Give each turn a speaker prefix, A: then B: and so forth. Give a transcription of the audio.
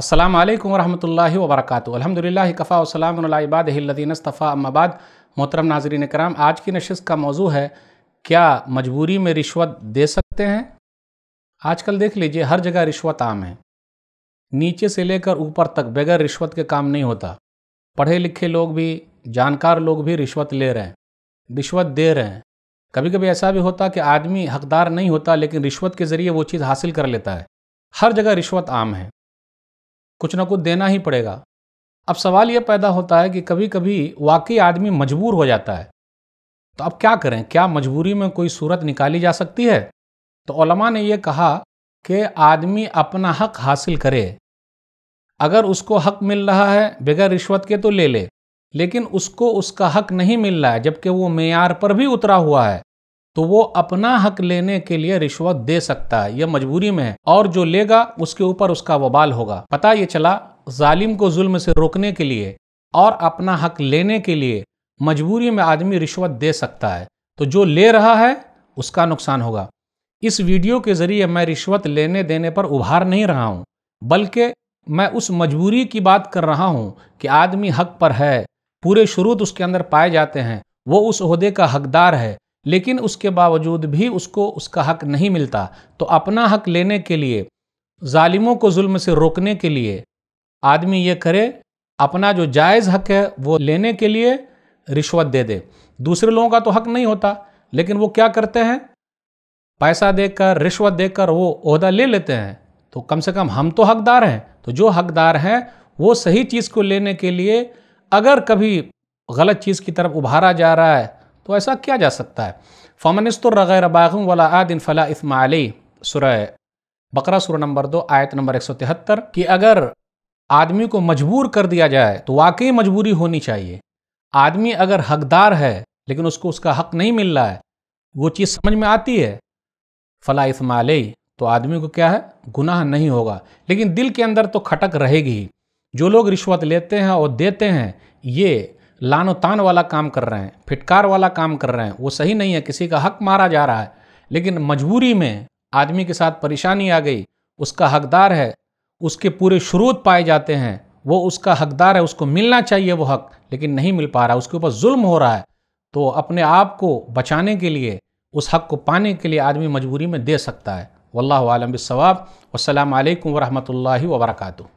A: असलम वरहमल वबरक अलहमदिल्ला कफ़ा वसलामबादीनस्तफ़ा अम्माबाद मोहतरम नाजरीन कराम आज की नशस्त का मौजू है क्या मजबूरी में रिश्वत दे सकते हैं आजकल देख लीजिए हर जगह रिश्वत आम है नीचे से लेकर ऊपर तक बगैर रिश्वत के काम नहीं होता पढ़े लिखे लोग भी जानकार लोग भी रिश्वत ले रहे हैं रिश्वत दे रहे हैं कभी कभी ऐसा भी होता कि आदमी हकदार नहीं होता लेकिन रिश्वत के ज़रिए वो चीज़ हासिल कर लेता है हर जगह रिश्वत आम है कुछ ना कुछ देना ही पड़ेगा अब सवाल यह पैदा होता है कि कभी कभी वाकई आदमी मजबूर हो जाता है तो अब क्या करें क्या मजबूरी में कोई सूरत निकाली जा सकती है तो ओलमा ने यह कहा कि आदमी अपना हक हासिल करे अगर उसको हक मिल रहा है बगैर रिश्वत के तो ले ले लेकिन उसको उसका हक नहीं मिल रहा है जबकि वो मैार पर भी उतरा हुआ है तो वो अपना हक लेने के लिए रिश्वत दे सकता है यह मजबूरी में है और जो लेगा उसके ऊपर उसका वबाल होगा पता ये चला जालिम को जुल्म से रोकने के लिए और अपना हक लेने के लिए मजबूरी में आदमी रिश्वत दे सकता है तो जो ले रहा है उसका नुकसान होगा इस वीडियो के ज़रिए मैं रिश्वत लेने देने पर उभार नहीं रहा हूँ बल्कि मैं उस मजबूरी की बात कर रहा हूँ कि आदमी हक पर है पूरे शुरू उसके अंदर पाए जाते हैं वो उस अहदे का हकदार है लेकिन उसके बावजूद भी उसको उसका हक नहीं मिलता तो अपना हक लेने के लिए ालिमों को जुल्म से रोकने के लिए आदमी ये करे अपना जो जायज़ हक है वो लेने के लिए रिश्वत दे दे दूसरे लोगों का तो हक नहीं होता लेकिन वो क्या करते हैं पैसा देकर रिश्वत देकर वो अहदा ले लेते हैं तो कम से कम हम तो हकदार हैं तो जो हकदार हैं वो सही चीज़ को लेने के लिए अगर कभी गलत चीज़ की तरफ उभारा जा रहा है तो ऐसा किया जा सकता है फमनस्तर बागम वाला आदिन फ़ला इसमाली सुरह बकरा सुर नंबर दो आयत नंबर एक सौ तिहत्तर कि अगर आदमी को मजबूर कर दिया जाए तो वाकई मजबूरी होनी चाहिए आदमी अगर हकदार है लेकिन उसको उसका हक नहीं मिल रहा है वो चीज़ समझ में आती है फ़ला इसमाली तो आदमी को क्या है गुनाह नहीं होगा लेकिन दिल के अंदर तो खटक रहेगी जो लोग रिश्वत लेते हैं और देते हैं ये लान तान वाला काम कर रहे हैं फिटकार वाला काम कर रहे हैं वो सही नहीं है किसी का हक मारा जा रहा है लेकिन मजबूरी में आदमी के साथ परेशानी आ गई उसका हकदार है उसके पूरे श्रोत पाए जाते हैं वो उसका हकदार है उसको मिलना चाहिए वो हक लेकिन नहीं मिल पा रहा उसके ऊपर जुल्म हो रहा है तो अपने आप को बचाने के लिए उस हक को पाने के लिए आदमी मजबूरी में दे सकता है वल्लम बसवाब वालकम वरहमल वर्का